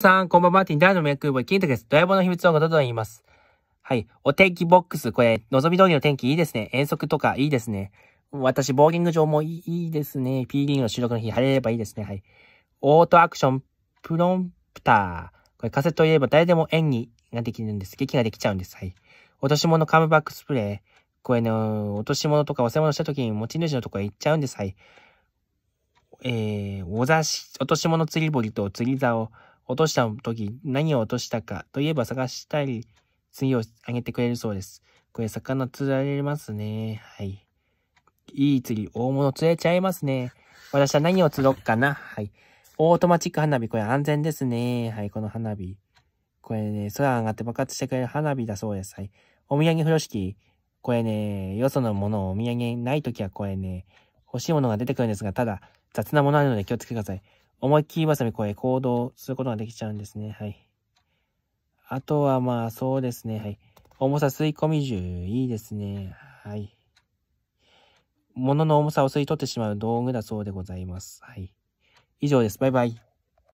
さん、こんばんは。ティンダーのメイクボーイ、キンタです。ドヤボの秘密をごと言います。はい。お天気ボックス、これ、望み通りの天気いいですね。遠足とかいいですね。私、ボーリング場もいいですね。P リーグの収録の日、晴れればいいですね。はい。オートアクション、プロンプター。これ、カセットを入れれば誰でも演技ができるんです。劇ができちゃうんです。はい。落とし物カムバックスプレー。これね、落とし物とかお世話した時に持ち主のとこへ行っちゃうんです。はい。えー、お座し、落とし物釣り堀と釣り竿。落とした時、何を落としたかといえば探したり、次をあげてくれるそうです。これ、魚釣られますね。はい。いい釣り、大物釣れちゃいますね。私は何を釣ろっかな。はい。オートマチック花火、これ安全ですね。はい、この花火。これね、空上がって爆発してくれる花火だそうです。はい。お土産風呂敷。これね、よそのものをお土産ないときはこれね、欲しいものが出てくるんですが、ただ雑なものあるので気をつけてください。思いっきりわさびこう行動することができちゃうんですね。はい。あとはまあそうですね。はい。重さ吸い込み重いいですね。はい。物の重さを吸い取ってしまう道具だそうでございます。はい。以上です。バイバイ。